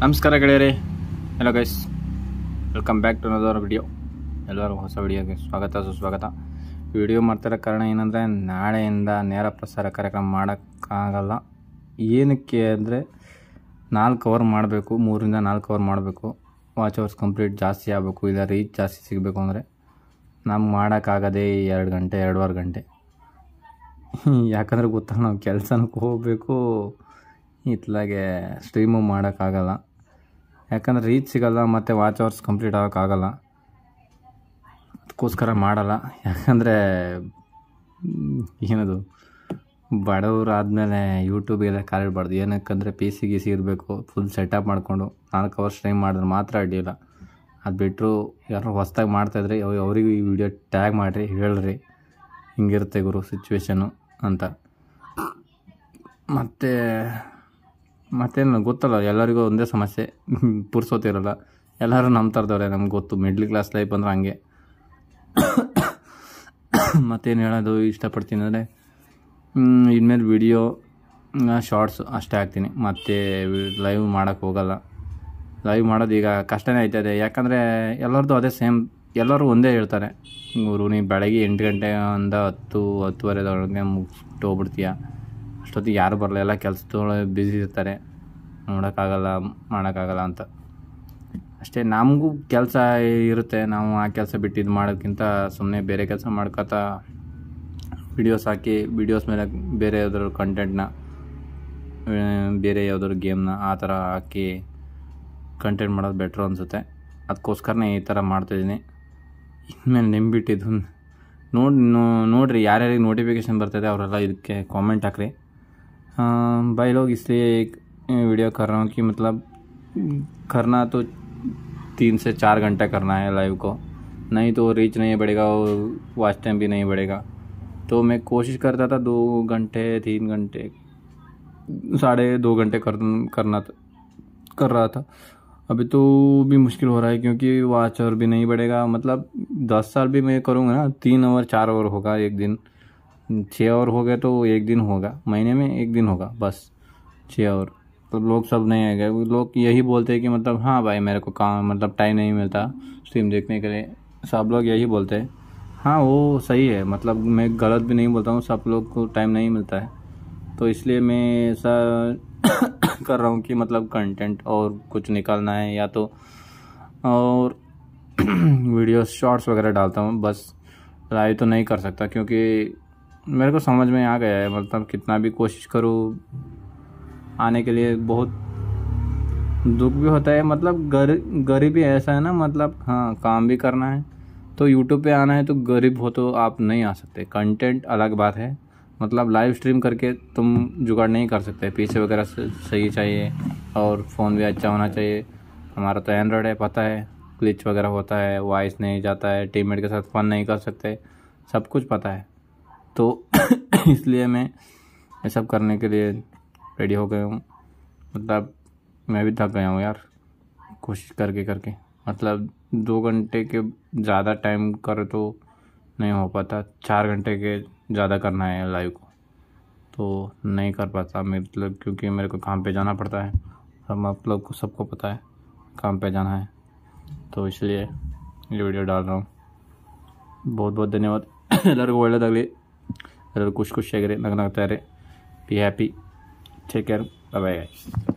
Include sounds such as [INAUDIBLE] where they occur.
ನಮಸ್ಕಾರ ಗೆಳೆಯರೇ hello guys welcome back to another video ಎಲ್ಲರೂ ಹೊಸ ವಿಡಿಯೋಗೆ ಸ್ವಾಗತ ಸುಸ್ವಾಗತ ವಿಡಿಯೋ ಮಾಡ್ತಿರೋ ಕಾರಣ ಏನಂದರೆ ನಾಳೆಯಿಂದ ನೇರ ಪ್ರಸಾರ ಕಾರ್ಯಕ್ರಮ ಮಾಡೋಕ್ಕಾಗಲ್ಲ ಏನಕ್ಕೆ ಅಂದರೆ ನಾಲ್ಕು ಅವರ್ ಮಾಡಬೇಕು ಮೂರಿಂದ ನಾಲ್ಕು ಅವರ್ ಮಾಡಬೇಕು ವಾಚ್ ಅವರ್ಸ್ ಕಂಪ್ಲೀಟ್ ಜಾಸ್ತಿ ಆಗಬೇಕು ಇಲ್ಲ ರೀಚ್ ಜಾಸ್ತಿ ಸಿಗಬೇಕು ಅಂದರೆ ನಮ್ಗೆ ಮಾಡೋಕ್ಕಾಗದೇ ಎರಡು ಗಂಟೆ ಎರಡೂವರೆ ಗಂಟೆ [LAUGHS] ಯಾಕಂದರೆ ಗೊತ್ತಾ ನಾವು ಕೆಲಸನಕ್ಕೆ ಹೋಗಬೇಕು ಇತ್ತಲಾಗೆ ಸ್ಟ್ರೀಮು ಮಾಡೋಕ್ಕಾಗಲ್ಲ ಯಾಕಂದರೆ ರೀಚ್ ಸಿಗಲ್ಲ ಮತ್ತು ವಾಚ್ ಅವರ್ಸ್ ಕಂಪ್ಲೀಟ್ ಆಗೋಕ್ಕಾಗಲ್ಲ ಅದಕ್ಕೋಸ್ಕರ ಮಾಡಲ್ಲ ಯಾಕಂದರೆ ಏನದು ಬಡವರಾದಮೇಲೆ ಆದಮೇಲೆ ಯೂಟ್ಯೂಬಿಗೆಲ್ಲ ಕಾಲಿಡಬಾರ್ದು ಏನಕ್ಕಂದರೆ ಪಿ ಸಿ ಗಿಸಿ ಇರಬೇಕು ಫುಲ್ ಸೆಟಪ್ ಮಾಡಿಕೊಂಡು ನಾಲ್ಕು ಅವರ್ಸ್ ಸ್ಟ್ರೀಮ್ ಮಾಡಿದ್ರೆ ಮಾತ್ರ ಅಡ್ಡಿಯಿಲ್ಲ ಅದು ಬಿಟ್ಟರು ಯಾರು ಹೊಸ್ದಾಗಿ ಮಾಡ್ತಾಯಿದ್ರೆ ಅವ್ರಿಗೆ ಈ ವಿಡಿಯೋ ಟ್ಯಾಗ್ ಮಾಡಿರಿ ಹೇಳ್ರಿ ಹಿಂಗಿರುತ್ತೆ ಗುರು ಸಿಚುವೇಶನು ಅಂತ ಮತ್ತು ಮತ್ತೇನು ಗೊತ್ತಲ್ಲ ಎಲ್ಲರಿಗೂ ಒಂದೇ ಸಮಸ್ಯೆ [LAUGHS] ಪುರ್ಸೋತಿರಲ್ಲ ಎಲ್ಲರೂ ನಮ್ಮ ಥರದವ್ರೆ ನಮ್ಗೆ ಗೊತ್ತು ಮಿಡ್ಲ್ ಕ್ಲಾಸ್ ಲೈಫ್ ಅಂದ್ರೆ ಹಂಗೆ [COUGHS] ಮತ್ತೇನು ಹೇಳೋದು ಇಷ್ಟಪಡ್ತೀನಿ ಅಂದರೆ ಇನ್ಮೇಲೆ ವಿಡಿಯೋ ಶಾರ್ಟ್ಸ್ ಅಷ್ಟೇ ಹಾಕ್ತೀನಿ ಮತ್ತು ಲೈವ್ ಮಾಡೋಕ್ಕೆ ಹೋಗಲ್ಲ ಲೈವ್ ಮಾಡೋದು ಈಗ ಕಷ್ಟನೇ ಆಯ್ತದೆ ಯಾಕಂದರೆ ಎಲ್ಲರದ್ದು ಅದೇ ಸೇಮ್ ಎಲ್ಲರೂ ಒಂದೇ ಹೇಳ್ತಾರೆ ಇವರು ನೀವು ಬೆಳಗ್ಗೆ ಎಂಟು ಗಂಟೆ ಗಂಟೆಯಿಂದ ಹತ್ತು ಹತ್ತುವರೆದೊಳಗೆ ಮುಗಿಸ್ಬಿಟ್ಟು ಹೋಗ್ಬಿಡ್ತೀಯ ಅಷ್ಟೊತ್ತಿಗೆ ಯಾರು ಬರಲ್ಲ ಎಲ್ಲ ಕೆಲಸದೊಳಗೆ ಬ್ಯುಸಿ ಇರ್ತಾರೆ ನೋಡೋಕ್ಕಾಗಲ್ಲ ಮಾಡೋಕ್ಕಾಗಲ್ಲ ಅಂತ ಅಷ್ಟೇ ನಮಗೂ ಕೆಲಸ ಇರುತ್ತೆ ನಾವು ಆ ಕೆಲಸ ಬಿಟ್ಟು ಇದು ಮಾಡೋದಕ್ಕಿಂತ ಸುಮ್ಮನೆ ಬೇರೆ ಕೆಲಸ ಮಾಡ್ಕೊತಾ ವಿಡಿಯೋಸ್ ಹಾಕಿ ವಿಡಿಯೋಸ್ ಮೇಲೆ ಬೇರೆ ಯಾವ್ದಾದ್ರು ಕಂಟೆಂಟ್ನ ಬೇರೆ ಯಾವ್ದಾದ್ರು ಗೇಮ್ನ ಆ ಥರ ಹಾಕಿ ಕಂಟೆಂಟ್ ಮಾಡೋದು ಬೆಟ್ರ್ ಅನಿಸುತ್ತೆ ಅದಕ್ಕೋಸ್ಕರನೇ ಈ ಥರ ಮಾಡ್ತಾಯಿದ್ದೀನಿ ಇನ್ಮೇಲೆ ನಿಂಬಿಟ್ಟಿದ್ದು ನೋಡಿ ನೋಡಿರಿ ಯಾರ್ಯಾರಿಗೆ ನೋಟಿಫಿಕೇಷನ್ ಬರ್ತಾಯಿದೆ ಅವರೆಲ್ಲ ಇದಕ್ಕೆ ಕಾಮೆಂಟ್ ಹಾಕ್ರಿ ಬೈಲೋಗಿಸ್ತೀ वीडियो कर रहा हूँ कि मतलब करना तो तीन से चार घंटा करना है लाइव को नहीं तो रीच नहीं बढ़ेगा और वॉच टाइम भी नहीं बढ़ेगा तो मैं कोशिश करता था दो घंटे तीन घंटे साढ़े दो घंटे कर करना कर रहा था अभी तो भी मुश्किल हो रहा है क्योंकि वॉच और भी नहीं बढ़ेगा मतलब दस साल भी मैं करूँगा ना तीन ओवर चार ओवर होगा एक दिन छः ओवर हो गए तो एक दिन होगा महीने में एक दिन होगा बस छः ओवर तो लोग सब नहीं आ गए लोग यही बोलते हैं कि मतलब हाँ भाई मेरे को काम मतलब टाइम नहीं मिलता स्ट्रीम देखने के लिए सब लोग यही बोलते हैं हाँ वो सही है मतलब मैं गलत भी नहीं बोलता हूँ सब लोग को टाइम नहीं मिलता है तो इसलिए मैं ऐसा [COUGHS] कर रहा हूँ कि मतलब कंटेंट और कुछ निकालना है या तो और वीडियो [COUGHS] शॉर्ट्स वगैरह डालता हूँ बस लाइव तो नहीं कर सकता क्योंकि मेरे को समझ में आ गया है मतलब कितना भी कोशिश करूँ आने के लिए बहुत दुख भी होता है मतलब गर, गरीबी ऐसा है ना मतलब हाँ काम भी करना है तो यूट्यूब पे आना है तो गरीब हो तो आप नहीं आ सकते कंटेंट अलग बात है मतलब लाइव स्ट्रीम करके तुम जुगाड़ नहीं कर सकते पीछे वगैरह सही चाहिए और फ़ोन भी अच्छा होना चाहिए हमारा तो एंड्रॉयड है पता है क्लिच वगैरह होता है वॉइस नहीं जाता है टीममेट के साथ फोन नहीं कर सकते सब कुछ पता है तो [COUGHS] इसलिए मैं ये सब करने के लिए रेडी हो गए हूँ मतलब मैं भी थक गया हूँ यार कोशिश करके करके मतलब दो घंटे के ज़्यादा टाइम कर तो नहीं हो पाता चार घंटे के ज़्यादा करना है लाइव को तो नहीं कर पाता मतलब क्योंकि मेरे को काम पे जाना पड़ता है सब आप लोग को सबको पता है काम पे जाना है तो इसलिए ये वीडियो डाल रहा हूँ बहुत बहुत धन्यवाद ಧನ್ಯವಾದ ಎಲ್ಲರಿಗೂ कुछ कुछ ಖುಷಿ लगना तैयार है be happy Take care. Bye bye guys.